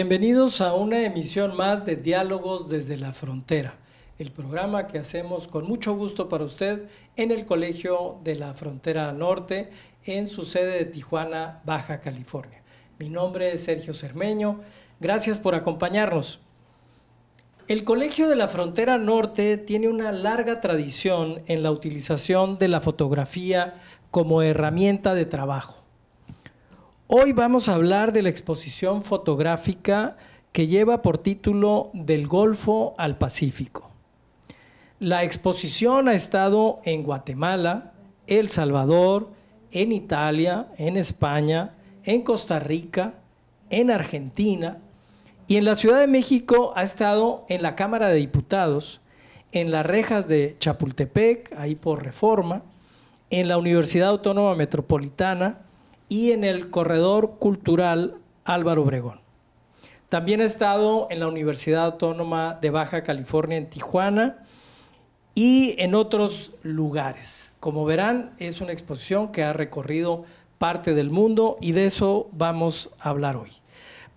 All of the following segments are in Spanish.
Bienvenidos a una emisión más de Diálogos desde la Frontera, el programa que hacemos con mucho gusto para usted en el Colegio de la Frontera Norte, en su sede de Tijuana, Baja California. Mi nombre es Sergio Cermeño, gracias por acompañarnos. El Colegio de la Frontera Norte tiene una larga tradición en la utilización de la fotografía como herramienta de trabajo. Hoy vamos a hablar de la exposición fotográfica que lleva por título Del Golfo al Pacífico. La exposición ha estado en Guatemala, El Salvador, en Italia, en España, en Costa Rica, en Argentina y en la Ciudad de México ha estado en la Cámara de Diputados, en las rejas de Chapultepec, ahí por reforma, en la Universidad Autónoma Metropolitana, y en el Corredor Cultural Álvaro Obregón. También he estado en la Universidad Autónoma de Baja California en Tijuana y en otros lugares. Como verán, es una exposición que ha recorrido parte del mundo y de eso vamos a hablar hoy.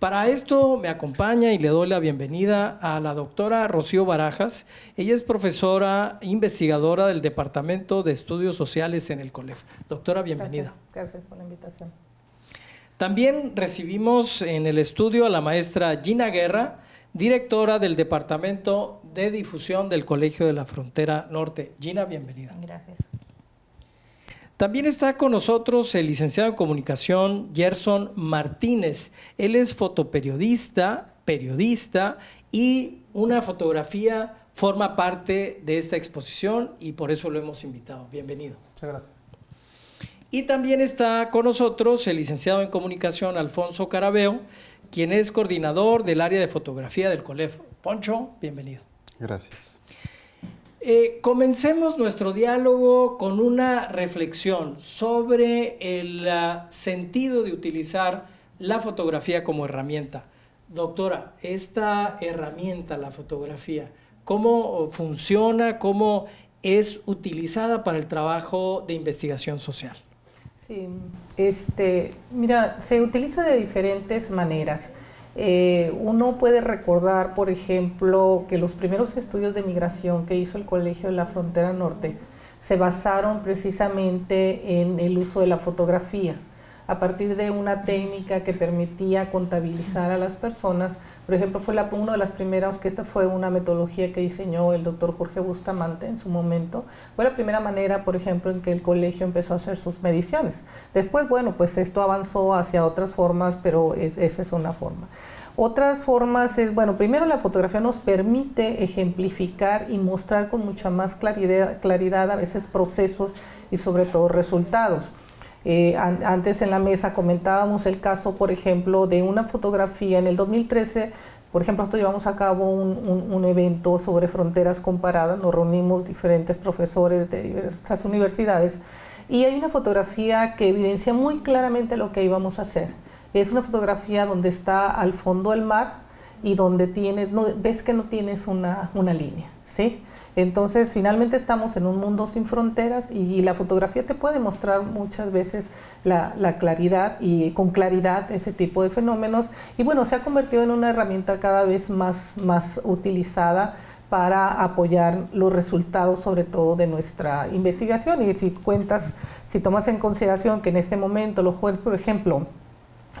Para esto me acompaña y le doy la bienvenida a la doctora Rocío Barajas. Ella es profesora investigadora del Departamento de Estudios Sociales en el COLEF. Doctora, bienvenida. Gracias por la invitación. También recibimos en el estudio a la maestra Gina Guerra, directora del Departamento de Difusión del Colegio de la Frontera Norte. Gina, bienvenida. Gracias. También está con nosotros el licenciado en comunicación Gerson Martínez. Él es fotoperiodista, periodista y una fotografía forma parte de esta exposición y por eso lo hemos invitado. Bienvenido. Muchas gracias. Y también está con nosotros el licenciado en comunicación Alfonso Carabeo, quien es coordinador del área de fotografía del COLEF. Poncho, bienvenido. Gracias. Eh, comencemos nuestro diálogo con una reflexión sobre el sentido de utilizar la fotografía como herramienta. Doctora, esta herramienta, la fotografía, ¿cómo funciona? ¿Cómo es utilizada para el trabajo de investigación social? Sí, este, mira, se utiliza de diferentes maneras. Eh, uno puede recordar, por ejemplo, que los primeros estudios de migración que hizo el Colegio de la Frontera Norte se basaron precisamente en el uso de la fotografía, a partir de una técnica que permitía contabilizar a las personas por ejemplo, fue una de las primeras, que esta fue una metodología que diseñó el doctor Jorge Bustamante en su momento, fue la primera manera, por ejemplo, en que el colegio empezó a hacer sus mediciones. Después, bueno, pues esto avanzó hacia otras formas, pero esa es una forma. Otras formas es, bueno, primero la fotografía nos permite ejemplificar y mostrar con mucha más claridad a veces procesos y sobre todo resultados. Eh, antes en la mesa comentábamos el caso, por ejemplo, de una fotografía en el 2013. Por ejemplo, nosotros llevamos a cabo un, evento sobre fronteras comparadas, nos reunimos diferentes profesores de diversas universidades y hay una fotografía que evidencia muy claramente lo que íbamos a hacer. Es una fotografía donde está al fondo el mar y donde tienes, ves que no tienes una, una línea, ¿sí? Entonces, finalmente estamos en un mundo sin fronteras y, la fotografía te puede mostrar muchas veces la, claridad y con claridad ese tipo de fenómenos. Y bueno, se ha convertido en una herramienta cada vez más, más utilizada para apoyar los resultados, sobre todo de nuestra investigación. Y si cuentas, si tomas en consideración que en este momento los juegos, por ejemplo,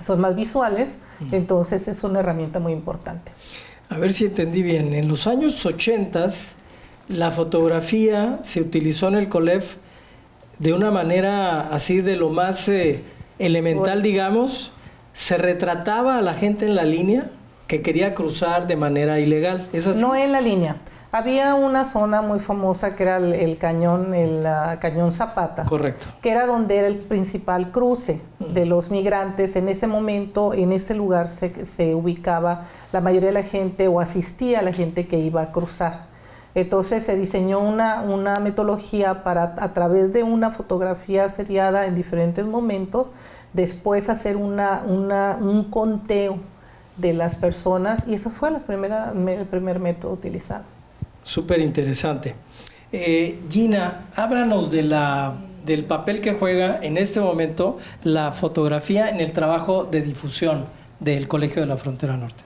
son más visuales, entonces es una herramienta muy importante. A ver si entendí bien. En los años 80 la fotografía se utilizó en el COLEF de una manera así de lo más eh, elemental, digamos. Se retrataba a la gente en la línea que quería cruzar de manera ilegal. No en la línea. Había una zona muy famosa que era el, cañón, el cañón Zapata. Correcto. Que era donde era el principal cruce de los migrantes. En ese momento, en ese lugar se, se ubicaba la mayoría de la gente o asistía a la gente que iba a cruzar. Entonces se diseñó una, metodología para a través de una fotografía seriada en diferentes momentos, después hacer un conteo de las personas y eso fue el primer método utilizado. Súper interesante. Eh, Gina, háblanos de la, del papel que juega en este momento la fotografía en el trabajo de difusión del Colegio de la Frontera Norte.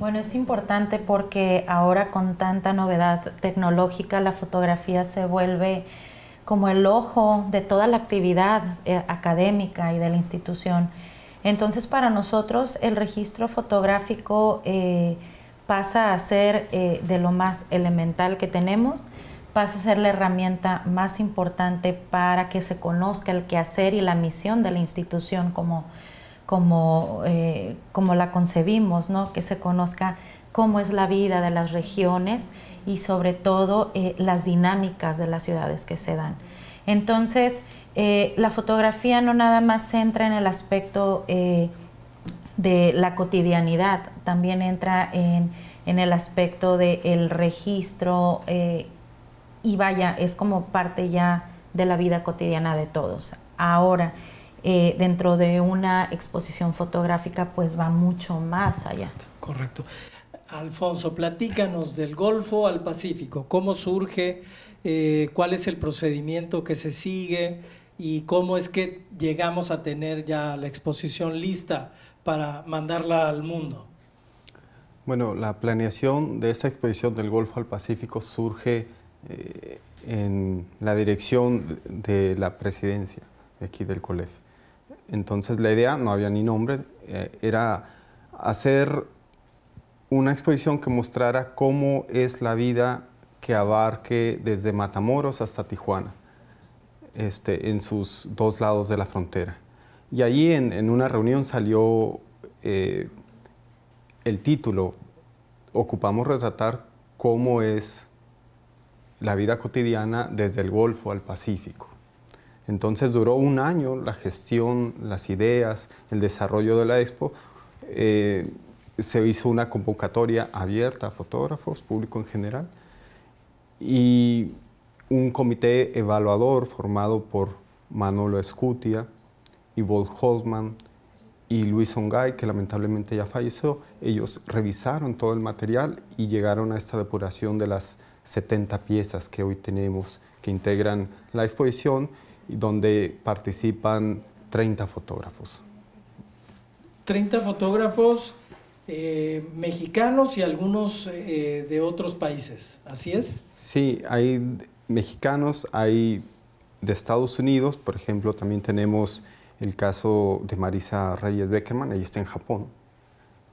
Bueno, es importante porque ahora con tanta novedad tecnológica la fotografía se vuelve como el ojo de toda la actividad eh, académica y de la institución. Entonces para nosotros el registro fotográfico eh, pasa a ser eh, de lo más elemental que tenemos, pasa a ser la herramienta más importante para que se conozca el quehacer y la misión de la institución como eh, como, la concebimos, que se conozca cómo es la vida de las regiones y sobre todo eh, las dinámicas de las ciudades que se dan. Entonces, eh, la fotografía no nada más entra en el aspecto de la cotidianidad, también entra en, el aspecto del registro y vaya, es como parte ya de la vida cotidiana de todos. Ahora, eh, dentro de una exposición fotográfica pues va mucho más allá. Correcto. Alfonso, platícanos del Golfo al Pacífico, cómo surge, eh, cuál es el procedimiento que se sigue y cómo es que llegamos a tener ya la exposición lista para mandarla al mundo. Bueno, la planeación de esta exposición del Golfo al Pacífico surge eh, en la dirección de la presidencia aquí del colegio. Entonces la idea, no había ni nombre, eh, era hacer una exposición que mostrara cómo es la vida que abarque desde Matamoros hasta Tijuana, este, en sus dos lados de la frontera. Y allí en, una reunión salió eh, el título, ocupamos retratar cómo es la vida cotidiana desde el Golfo al Pacífico. Entonces duró un año la gestión, las ideas, el desarrollo de la expo. Eh, se hizo una convocatoria abierta a fotógrafos, público en general, y un comité evaluador formado por Manolo Escutia, y Walt Holzman y Luis Ongay, que lamentablemente ya falleció. Ellos revisaron todo el material y llegaron a esta depuración de las 70 piezas que hoy tenemos que integran la exposición donde participan 30 fotógrafos. 30 fotógrafos eh, mexicanos y algunos eh, de otros países, ¿así es? Sí, hay mexicanos, hay de Estados Unidos, por ejemplo, también tenemos el caso de Marisa Reyes Beckerman, ella está en Japón.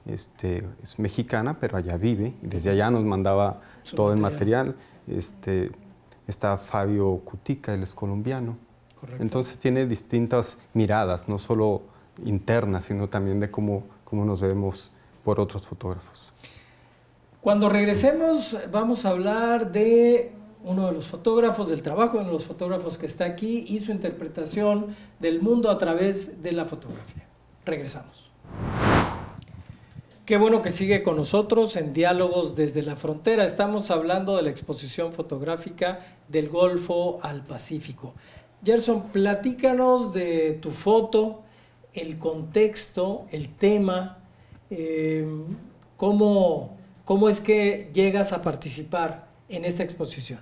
Este, es mexicana, pero allá vive, desde allá nos mandaba todo el material. Este, está Fabio Cutica, él es colombiano. Entonces tiene distintas miradas, no solo internas, sino también de cómo, cómo nos vemos por otros fotógrafos. Cuando regresemos vamos a hablar de uno de los fotógrafos, del trabajo de uno de los fotógrafos que está aquí y su interpretación del mundo a través de la fotografía. Regresamos. Qué bueno que sigue con nosotros en Diálogos desde la Frontera. Estamos hablando de la exposición fotográfica del Golfo al Pacífico. Gerson, platícanos de tu foto, el contexto, el tema, em, cómo, cómo es que llegas a participar en esta exposición.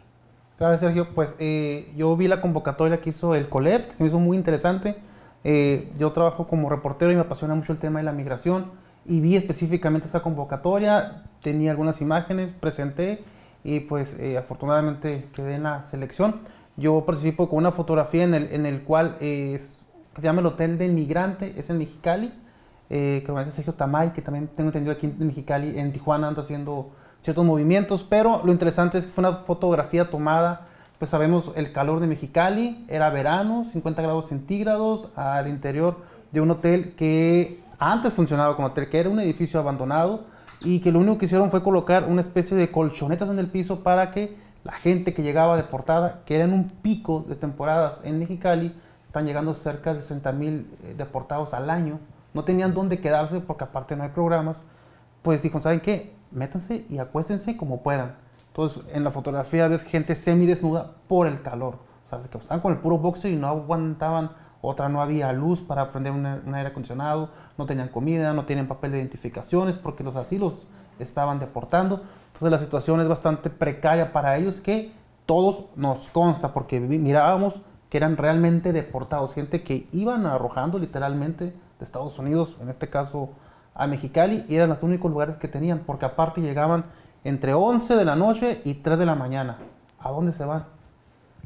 Gracias, Sergio, pues eh, yo vi la convocatoria que hizo el COLEF, que se me hizo muy interesante. Eh, yo trabajo como reportero y me apasiona mucho el tema de la migración y vi específicamente esta convocatoria, tenía algunas imágenes, presenté y pues eh, afortunadamente quedé en la selección. Yo participo con una fotografía en el, en el cual es, se llama el Hotel del Migrante, es en Mexicali, eh, que organiza Sergio Tamay, que también tengo entendido aquí en Mexicali, en Tijuana anda haciendo ciertos movimientos, pero lo interesante es que fue una fotografía tomada, pues sabemos el calor de Mexicali, era verano, 50 grados centígrados, al interior de un hotel que antes funcionaba como hotel, que era un edificio abandonado y que lo único que hicieron fue colocar una especie de colchonetas en el piso para que la gente que llegaba deportada, que era en un pico de temporadas en Mexicali, están llegando cerca de 60 mil eh, deportados al año, no tenían dónde quedarse porque aparte no hay programas, pues dijo, ¿saben qué? Métanse y acuéstense como puedan. Entonces, en la fotografía ves gente semidesnuda por el calor. O sea, que estaban con el puro boxeo y no aguantaban otra no había luz para prender un, aire acondicionado, no tenían comida, no tenían papel de identificaciones porque los asilos estaban deportando. Entonces la situación es bastante precaria para ellos que todos nos consta porque mirábamos que eran realmente deportados, gente que iban arrojando literalmente de Estados Unidos, en este caso a Mexicali, y eran los únicos lugares que tenían, porque aparte llegaban entre 11 de la noche y 3 de la mañana. ¿A dónde se van?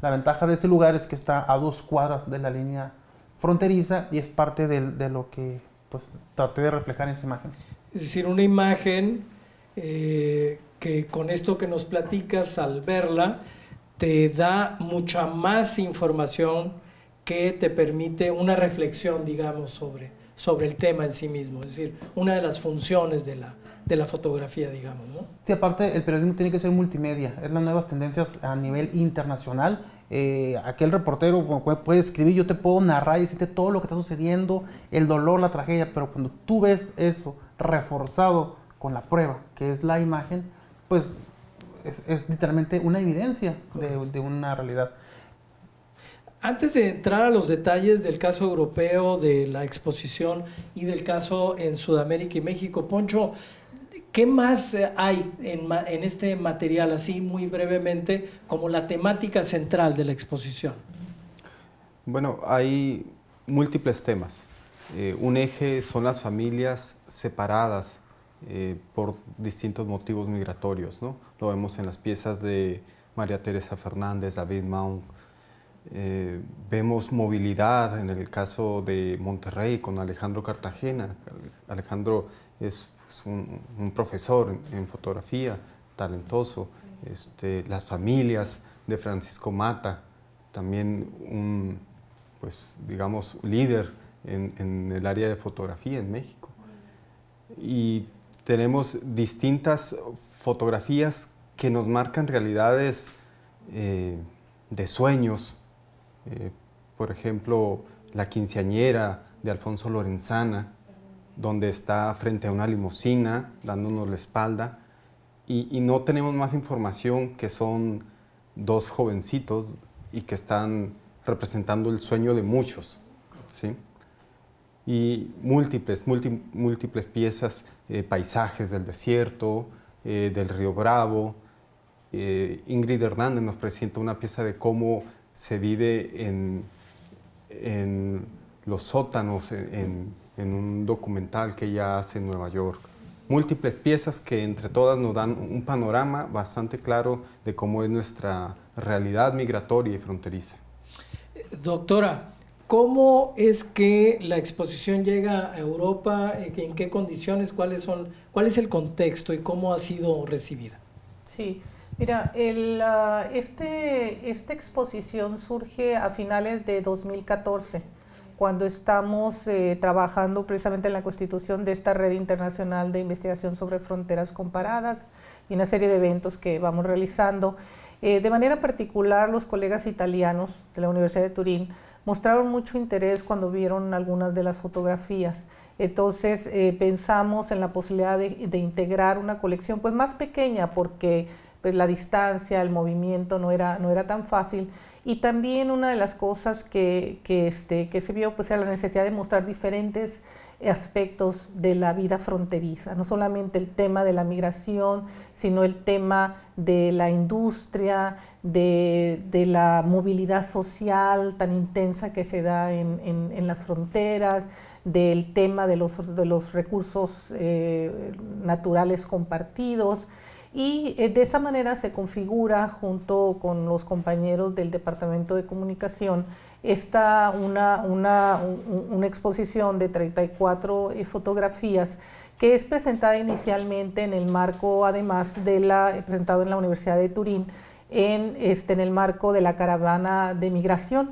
La ventaja de ese lugar es que está a dos cuadras de la línea fronteriza y es parte de, lo que pues, traté de reflejar en esa imagen. Es decir, una imagen eh, que con esto que nos platicas al verla, te da mucha más información que te permite una reflexión, digamos, sobre, sobre el tema en sí mismo, es decir, una de las funciones de la, de la fotografía, digamos. ¿no? Sí, aparte, el periodismo tiene que ser multimedia, es las nuevas tendencias a nivel internacional. Eh, aquel reportero puede escribir, yo te puedo narrar y decirte todo lo que está sucediendo, el dolor, la tragedia, pero cuando tú ves eso reforzado con la prueba, que es la imagen, pues es, literalmente una evidencia de, una realidad. Antes de entrar a los detalles del caso europeo, de la exposición y del caso en Sudamérica y México, Poncho, ¿Qué más hay en, este material, así muy brevemente, como la temática central de la exposición? Bueno, hay múltiples temas. Eh, un eje son las familias separadas eh, por distintos motivos migratorios. ¿no? Lo vemos en las piezas de María Teresa Fernández, David Mount. Eh, vemos movilidad en el caso de Monterrey con Alejandro Cartagena. Alejandro es un, profesor en, fotografía, talentoso. Este, las familias de Francisco Mata, también un, pues, digamos, líder en, en, el área de fotografía en México. Y tenemos distintas fotografías que nos marcan realidades eh, de sueños. Eh, por ejemplo, La quinceañera de Alfonso Lorenzana, donde está frente a una limusina dándonos la espalda. Y, y no tenemos más información que son dos jovencitos y que están representando el sueño de muchos. ¿sí? y múltiples, múltiples piezas, eh, paisajes del desierto, eh, del río Bravo. Eh, Ingrid Hernández nos presenta una pieza de cómo se vive en, los sótanos, en, en, un documental que ella hace en Nueva York. Múltiples piezas que entre todas nos dan un panorama bastante claro de cómo es nuestra realidad migratoria y fronteriza. Doctora, ¿Cómo es que la exposición llega a Europa? Eh, ¿En qué condiciones? ¿Cuáles son, ¿Cuál es el contexto y cómo ha sido recibida? Sí, mira, ah, este, esta exposición surge a finales de 2014, cuando estamos eh, trabajando precisamente en la constitución de esta red internacional de investigación sobre fronteras comparadas y una serie de eventos que vamos realizando. Eh, de manera particular, los colegas italianos de la Universidad de Turín, mostraron mucho interés cuando vieron algunas de las fotografías. Entonces eh, pensamos en la posibilidad de, integrar una colección pues más pequeña porque pues, la distancia, el movimiento no era, no era tan fácil. Y también una de las cosas que, este, que se vio pues, era la necesidad de mostrar diferentes aspectos de la vida fronteriza, no solamente el tema de la migración, sino el tema de la industria, de, la movilidad social tan intensa que se da en, las fronteras, del tema de los, recursos eh, naturales compartidos. Y eh, de esa manera se configura junto con los compañeros del Departamento de Comunicación está una, una, exposición de 34 eh, fotografías que es presentada inicialmente en el marco, además de la eh, presentado en la Universidad de Turín, en, este, en el marco de la caravana de migración.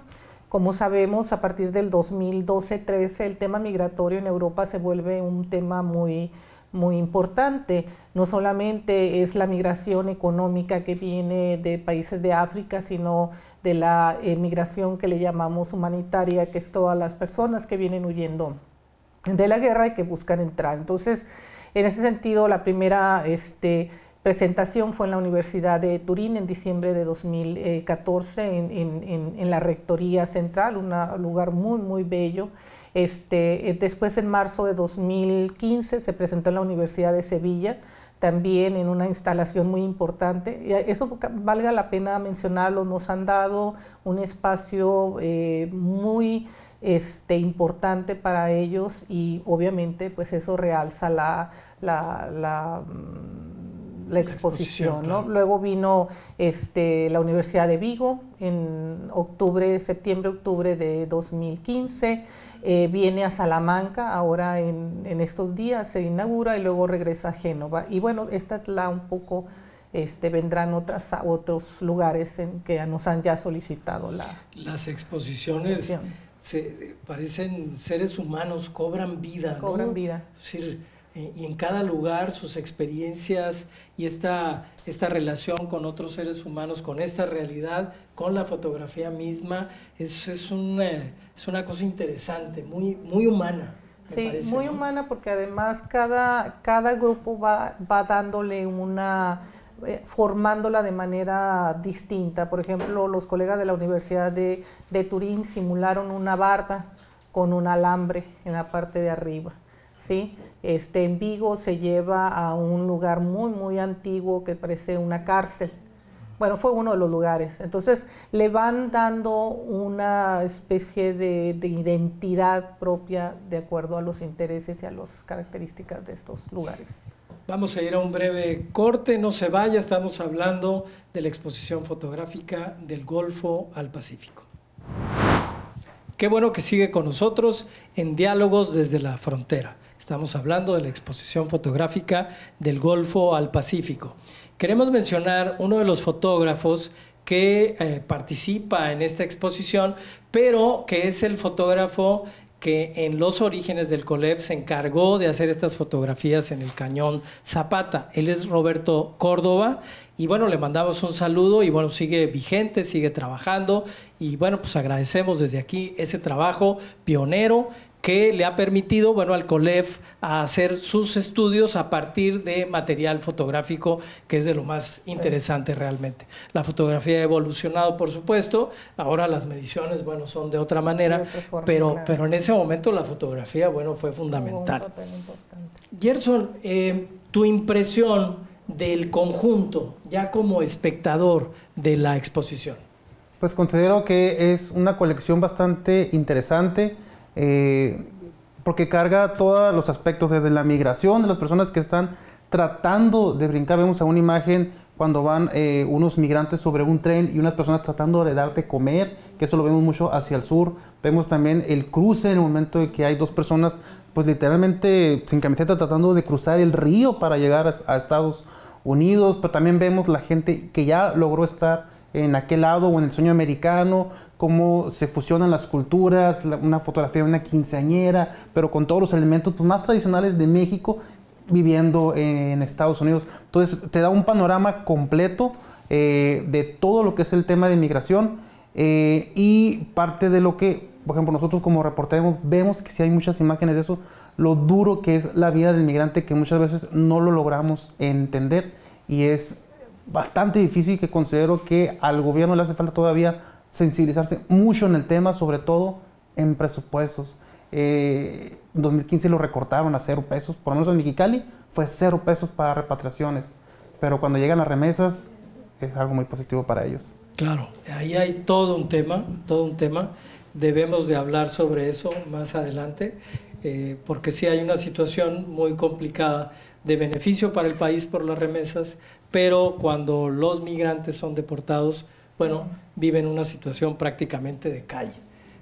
Como sabemos, a partir del 2012-13 el tema migratorio en Europa se vuelve un tema muy, muy importante. No solamente es la migración económica que viene de países de África, sino de la emigración migración que le llamamos humanitaria, que es todas las personas que vienen huyendo de la guerra y que buscan entrar. Entonces, en ese sentido, la primera este, presentación fue en la Universidad de Turín en diciembre de 2014, en, en, la Rectoría Central, un lugar muy, muy bello. Este, eh, después, en marzo de 2015, se presentó en la Universidad de Sevilla también en una instalación muy importante. Esto valga la pena mencionarlo, nos han dado un espacio eh, muy este, importante para ellos y obviamente pues eso realza la, la, la mm, exposición. Luego vino este, la Universidad de Vigo en octubre, septiembre, octubre de 2015. Eh, viene a Salamanca, ahora en, estos días se inaugura y luego regresa a Génova. Y bueno, esta es la un poco, este, vendrán otras, otros lugares en que nos han ya solicitado la... Las exposiciones se, parecen seres humanos, cobran vida. Cobran vida. Eh, y en cada lugar sus experiencias y esta, relación con otros seres humanos, con esta realidad, con la fotografía misma, es, una, cosa interesante, muy, muy humana. sí, muy humana porque además cada, grupo va, dándole una eh, formándola de manera distinta. Por ejemplo, los colegas de la Universidad de, de Turín simularon una barda con un alambre en la parte de arriba. ¿sí? Este, en Vigo se lleva a un lugar muy, muy antiguo que parece una cárcel. Bueno, fue uno de los lugares. Entonces le van dando una especie de, de identidad propia de acuerdo a los intereses y a las características de estos lugares. Vamos a ir a un breve corte, no se vaya, estamos hablando de la exposición fotográfica del Golfo al Pacífico. Qué bueno que sigue con nosotros en Diálogos desde la Frontera. Estamos hablando de la exposición fotográfica del Golfo al Pacífico. Queremos mencionar uno de los fotógrafos que eh, participa en esta exposición, pero que es el fotógrafo que en los orígenes del COLEF se encargó de hacer estas fotografías en el cañón Zapata. Él es Roberto Córdoba y bueno, le mandamos un saludo y bueno, sigue vigente, sigue trabajando y bueno, pues agradecemos desde aquí ese trabajo pionero que le ha permitido, bueno, al COLEF a hacer sus estudios a partir de material fotográfico, que es de lo más interesante realmente. La fotografía ha evolucionado, por supuesto, ahora las mediciones, bueno, son de otra manera, pero, pero en ese momento la fotografía, bueno, fue fundamental. Gerson, eh, tu impresión del conjunto, ya como espectador de la exposición. Pues considero que es una colección bastante interesante eh, porque carga todos los aspectos, desde la migración de las personas que están tratando de brincar. Vemos a una imagen cuando van eh, unos migrantes sobre un tren y unas personas tratando de darte comer, que eso lo vemos mucho hacia el sur. Vemos también el cruce en el momento de que hay dos personas, pues literalmente sin camiseta, tratando de cruzar el río para llegar a Estados Unidos. Pero también vemos la gente que ya logró estar en aquel lado o en el sueño americano, cómo se fusionan las culturas, una fotografía de una quinceañera, pero con todos los elementos pues, más tradicionales de México viviendo en Estados Unidos. Entonces te da un panorama completo eh, de todo lo que es el tema de inmigración eh, y parte de lo que, por ejemplo, nosotros como reporteros vemos que si sí hay muchas imágenes de eso, lo duro que es la vida del migrante que muchas veces no lo logramos entender y es bastante difícil que considero que al gobierno le hace falta todavía sensibilizarse mucho en el tema, sobre todo en presupuestos. 2015 eh, lo recortaron a cero pesos, por lo menos en Mexicali fue cero pesos para repatriaciones, pero cuando llegan las remesas es algo muy positivo para ellos. Claro, ahí hay todo un tema, todo un tema. Debemos de hablar sobre eso más adelante, eh, porque sí hay una situación muy complicada de beneficio para el país por las remesas, pero cuando los migrantes son deportados, bueno, viven una situación prácticamente de calle.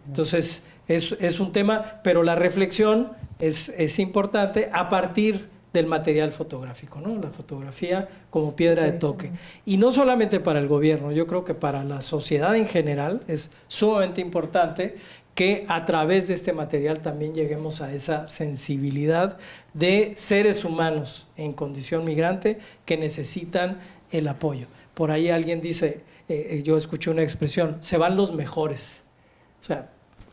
Entonces, es, un tema, pero la reflexión es, es importante a partir del material fotográfico, ¿no? La fotografía como piedra de toque. Y no solamente para el gobierno, yo creo que para la sociedad en general es sumamente importante que a través de este material también lleguemos a esa sensibilidad de seres humanos en condición migrante que necesitan el apoyo. Por ahí alguien dice, eh, eh, yo escuché una expresión, se van los mejores. O sea,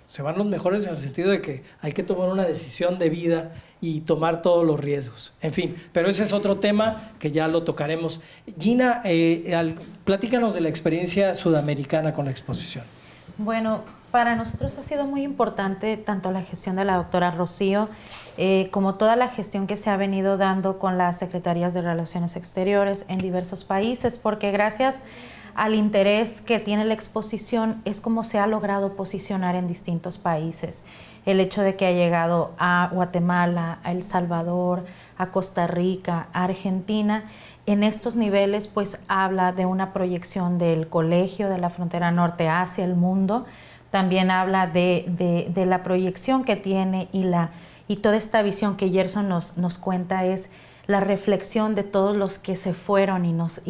se van los mejores en el sentido de que hay que tomar una decisión de vida y tomar todos los riesgos. En fin, pero ese es otro tema que ya lo tocaremos. Gina, eh, platícanos de la experiencia sudamericana con la exposición. Bueno, para nosotros ha sido muy importante tanto la gestión de la doctora Rocío como toda la gestión que se ha venido dando con las secretarías de Relaciones Exteriores en diversos países, porque gracias a al interés que tiene la exposición es cómo se ha logrado posicionar en distintos países. El hecho de que ha llegado a Guatemala, a El Salvador, a Costa Rica, a Argentina, en estos niveles pues habla de una proyección del colegio de la frontera norte hacia el mundo, también habla de, la proyección que tiene y, la, y toda esta visión que Gerson nos, nos cuenta es la reflexión de todos los que se fueron y, nos,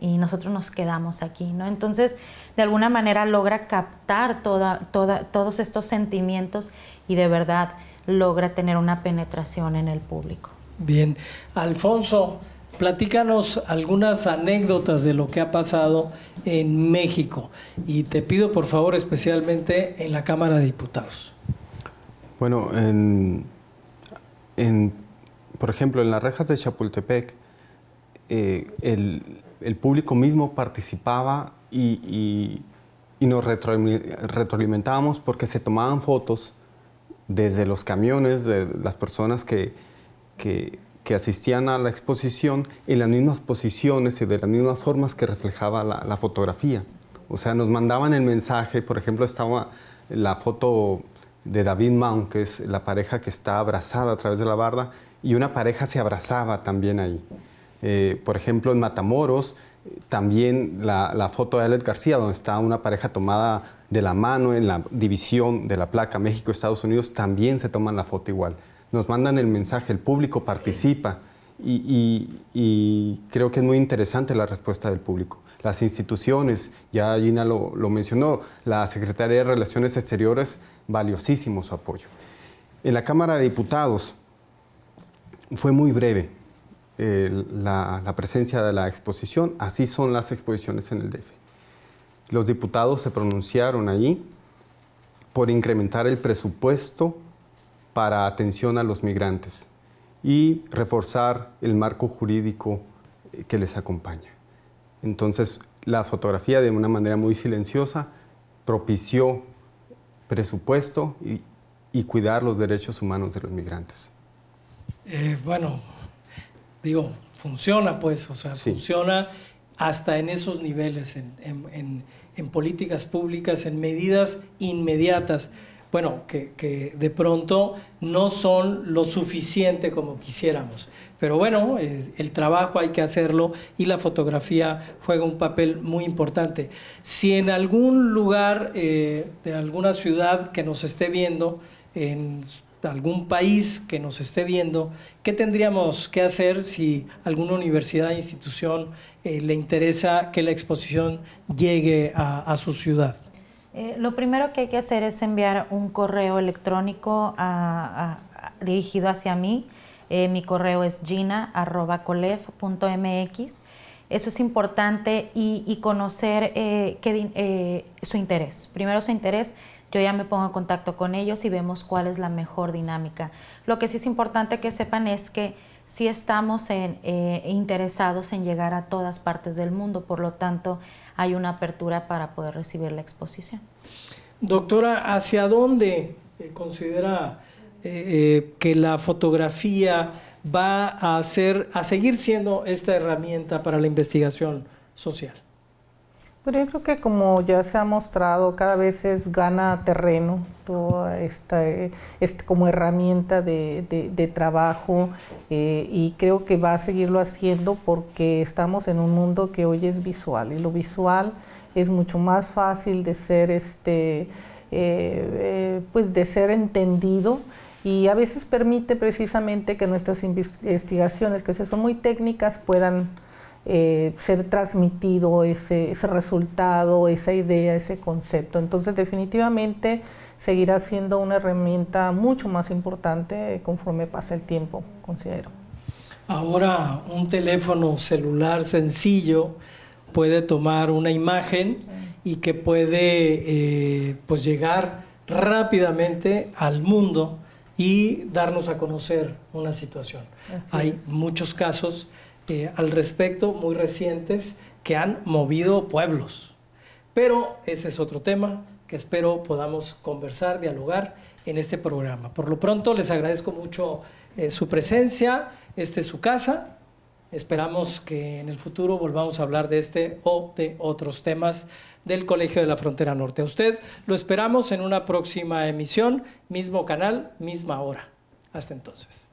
nosotros nos quedamos aquí, ¿no? Entonces, de alguna manera logra captar toda, todos estos sentimientos y de verdad logra tener una penetración en el público. Bien, Alfonso, platícanos algunas anécdotas de lo que ha pasado en México y te pido por favor especialmente en la Cámara de Diputados. Bueno, en por ejemplo, en las rejas de Chapultepec, eh, el, público mismo participaba y, nos retroalimentábamos porque se tomaban fotos desde los camiones de las personas que, asistían a la exposición en las mismas posiciones y de las mismas formas que reflejaba la, la fotografía. O sea, nos mandaban el mensaje, por ejemplo, estaba la foto de David Mount, que es la pareja que está abrazada a través de la barda, y una pareja se abrazaba también ahí. Eh, por ejemplo, en Matamoros, también la, foto de Alex García, donde está una pareja tomada de la mano en la división de la placa México-Estados Unidos, también se toman la foto igual. Nos mandan el mensaje, el público participa y, creo que es muy interesante la respuesta del público. Las instituciones, ya Gina lo mencionó, la Secretaría de Relaciones Exteriores, valiosísimo su apoyo. En la Cámara de Diputados, fue muy breve eh, la, presencia de la exposición, así son las exposiciones en el DF. Los diputados se pronunciaron allí por incrementar el presupuesto para atención a los migrantes y reforzar el marco jurídico eh, que les acompaña. Entonces, la fotografía de una manera muy silenciosa propició presupuesto y cuidar los derechos humanos de los migrantes. Eh, bueno, digo, funciona pues, o sea, funciona hasta en esos niveles, en, políticas públicas, en medidas inmediatas, bueno, que, de pronto no son lo suficiente como quisiéramos. Pero bueno, el trabajo hay que hacerlo y la fotografía juega un papel muy importante. Si en algún lugar eh, de alguna ciudad que nos esté viendo, en algún país que nos esté viendo, ¿qué tendríamos que hacer si alguna universidad, institución eh, le interesa que la exposición llegue a, su ciudad? Eh, lo primero que hay que hacer es enviar un correo electrónico dirigido hacia mí. Eh, mi correo es gina.colef.mx. Eso es importante y, conocer su interés. Primero su interés yo ya me pongo en contacto con ellos y vemos cuál es la mejor dinámica. Lo que sí es importante que sepan es que sí estamos eh, interesados en llegar a todas partes del mundo, por lo tanto hay una apertura para poder recibir la exposición. Doctora, ¿hacia dónde eh, considera eh, que la fotografía va a, ser, a seguir siendo esta herramienta para la investigación social? Pero yo creo que como ya se ha mostrado, cada vez gana terreno toda esta como herramienta de, trabajo eh, y creo que va a seguirlo haciendo porque estamos en un mundo que hoy es visual y lo visual es mucho más fácil de ser este eh, eh, pues de ser entendido y a veces permite precisamente que nuestras investigaciones que son muy técnicas puedan eh, ser transmitido ese, resultado, esa idea, ese concepto. Entonces definitivamente seguirá siendo una herramienta mucho más importante eh, conforme pasa el tiempo, considero. Ahora un teléfono celular sencillo puede tomar una imagen y que puede eh, pues llegar rápidamente al mundo y darnos a conocer una situación. Hay muchos casos eh, al respecto muy recientes que han movido pueblos. Pero ese es otro tema que espero podamos conversar, dialogar en este programa. Por lo pronto, les agradezco mucho eh, su presencia. Este es su casa. Esperamos que en el futuro volvamos a hablar de este o de otros temas del Colegio de la Frontera Norte. A usted lo esperamos en una próxima emisión, mismo canal, misma hora. Hasta entonces.